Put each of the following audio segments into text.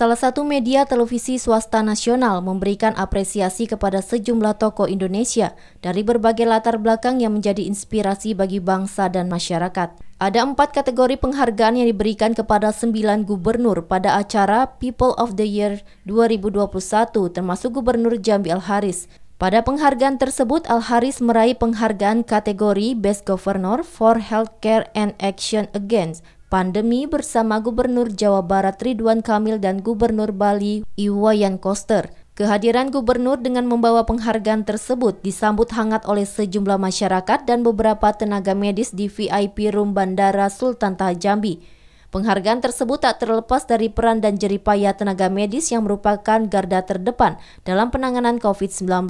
Salah satu media televisi swasta nasional memberikan apresiasi kepada sejumlah tokoh Indonesia dari berbagai latar belakang yang menjadi inspirasi bagi bangsa dan masyarakat. Ada empat kategori penghargaan yang diberikan kepada sembilan gubernur pada acara People of the Year 2021, termasuk Gubernur Jambi Al-Haris. Pada penghargaan tersebut, Al-Haris meraih penghargaan kategori Best Governor for Healthcare and Action Against pandemi bersama Gubernur Jawa Barat Ridwan Kamil dan Gubernur Bali Iwayan Koster. Kehadiran gubernur dengan membawa penghargaan tersebut disambut hangat oleh sejumlah masyarakat dan beberapa tenaga medis di VIP Room Bandara Sultan Taha Jambi. Penghargaan tersebut tak terlepas dari peran dan jeripaya tenaga medis yang merupakan garda terdepan dalam penanganan COVID-19.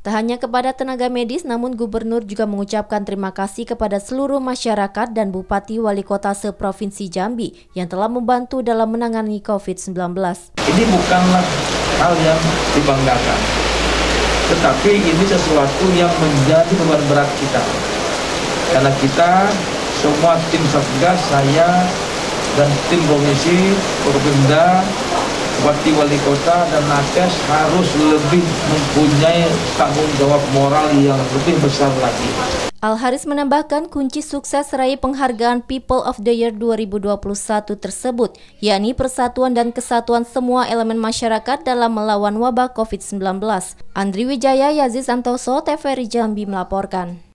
Tak hanya kepada tenaga medis, namun gubernur juga mengucapkan terima kasih kepada seluruh masyarakat dan Bupati Wali Kota seprovinsi Jambi yang telah membantu dalam menangani COVID-19. Ini bukanlah hal yang dibanggakan, tetapi ini sesuatu yang menjadi beban berat kita. Karena kita, semua tim Satgas, saya, dan tim komisi Purbinda, Bupati Wali Kota dan Nakes harus lebih mempunyai tanggung jawab moral yang lebih besar lagi. Al Haris menambahkan kunci sukses raih penghargaan People of the Year 2021 tersebut, yakni persatuan dan kesatuan semua elemen masyarakat dalam melawan wabah COVID-19. Andri Wijaya, Yaziz Antoso, TVRI Jambi melaporkan.